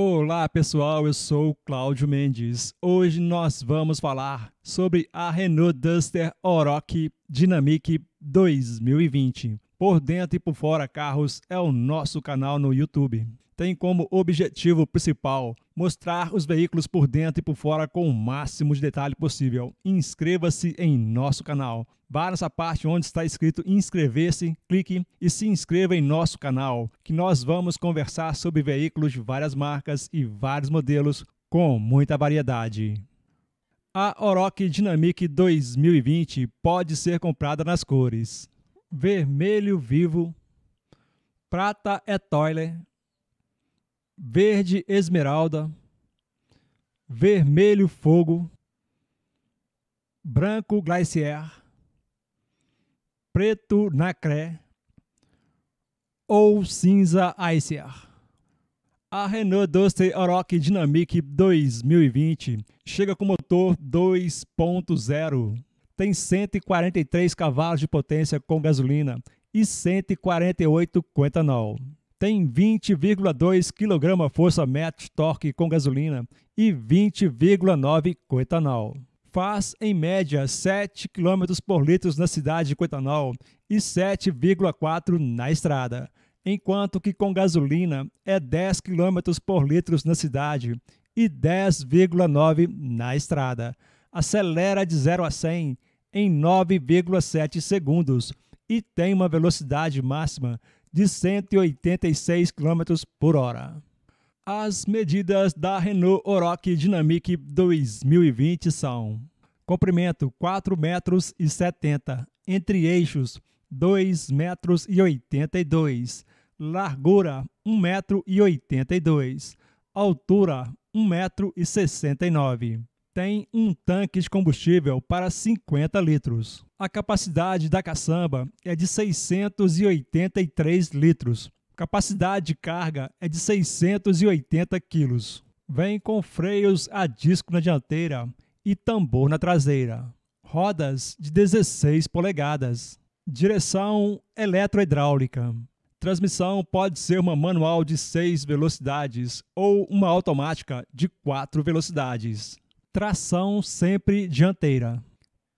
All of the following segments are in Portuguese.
Olá pessoal, eu sou Cláudio Mendes. Hoje nós vamos falar sobre a Renault Duster Oroch Dynamic 2020. Por dentro e por fora carros é o nosso canal no YouTube tem como objetivo principal mostrar os veículos por dentro e por fora com o máximo de detalhe possível. Inscreva-se em nosso canal. Vá nessa parte onde está escrito inscrever-se, clique e se inscreva em nosso canal, que nós vamos conversar sobre veículos de várias marcas e vários modelos com muita variedade. A Oroch Dynamic 2020 pode ser comprada nas cores vermelho vivo, prata é toilet, verde esmeralda, vermelho fogo, branco glacier, preto nacré ou cinza icear. A Renault Duster Oroch Dynamic 2020 chega com motor 2.0. Tem 143 cavalos de potência com gasolina e 148 com etanol tem 20,2 kg força match torque com gasolina e 20,9 com etanol. Faz, em média, 7 km por litro na cidade com etanol e 7,4 na estrada, enquanto que com gasolina é 10 km por litro na cidade e 10,9 na estrada. Acelera de 0 a 100 em 9,7 segundos e tem uma velocidade máxima de 186 km por hora. As medidas da Renault Oroch Dynamic 2020 são comprimento 4,70 metros e entre eixos 2,82 metros e largura 1,82 metro e altura 1,69 metro e tem um tanque de combustível para 50 litros. A capacidade da caçamba é de 683 litros. Capacidade de carga é de 680 quilos. Vem com freios a disco na dianteira e tambor na traseira. Rodas de 16 polegadas. Direção hidráulica. Transmissão pode ser uma manual de 6 velocidades ou uma automática de 4 velocidades tração sempre dianteira.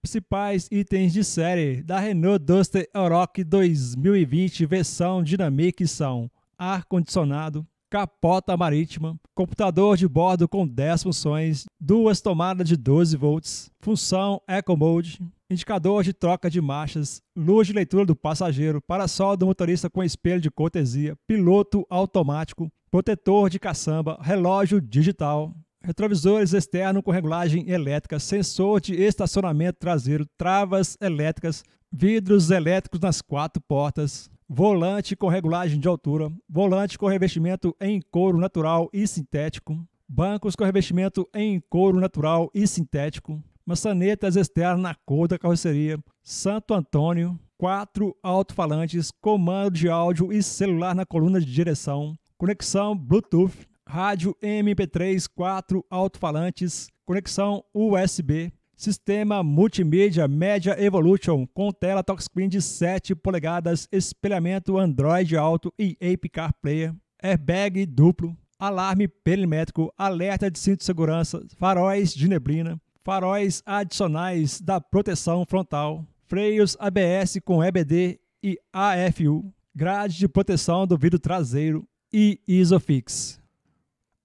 Principais itens de série da Renault Duster Oroch 2020 versão Dynamic são ar-condicionado, capota marítima, computador de bordo com 10 funções, duas tomadas de 12 volts, função Eco Mode, indicador de troca de marchas, luz de leitura do passageiro, para-sol do motorista com espelho de cortesia, piloto automático, protetor de caçamba, relógio digital, retrovisores externos com regulagem elétrica, sensor de estacionamento traseiro, travas elétricas, vidros elétricos nas quatro portas, volante com regulagem de altura, volante com revestimento em couro natural e sintético, bancos com revestimento em couro natural e sintético, maçanetas externas na cor da carroceria, Santo Antônio, quatro alto-falantes, comando de áudio e celular na coluna de direção, conexão Bluetooth, rádio MP3, 4 alto-falantes, conexão USB, sistema multimídia Media Evolution com tela touchscreen de 7 polegadas, espelhamento Android Auto e Ape Car Player, airbag duplo, alarme perimétrico, alerta de cinto de segurança, faróis de neblina, faróis adicionais da proteção frontal, freios ABS com EBD e AFU, grade de proteção do vidro traseiro e Isofix.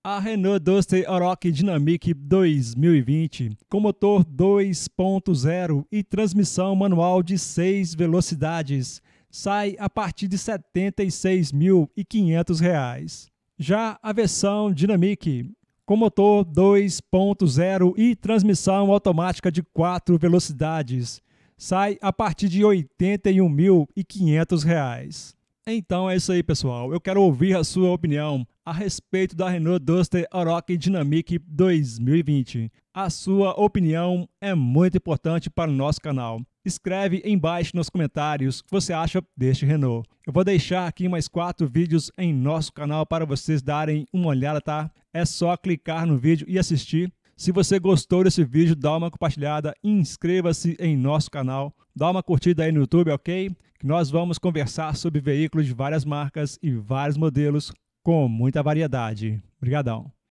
A Renault Duster Oroch Dynamic 2020, com motor 2.0 e transmissão manual de 6 velocidades, sai a partir de R$ 76.500. Já a versão Dynamic, com motor 2.0 e transmissão automática de 4 velocidades, sai a partir de R$ 81.500. Então é isso aí, pessoal. Eu quero ouvir a sua opinião a respeito da Renault Duster Oroch Dynamic 2020. A sua opinião é muito importante para o nosso canal. Escreve embaixo nos comentários o que você acha deste Renault. Eu vou deixar aqui mais quatro vídeos em nosso canal para vocês darem uma olhada, tá? É só clicar no vídeo e assistir. Se você gostou desse vídeo, dá uma compartilhada, inscreva-se em nosso canal, dá uma curtida aí no YouTube, ok? nós vamos conversar sobre veículos de várias marcas e vários modelos com muita variedade. Obrigadão.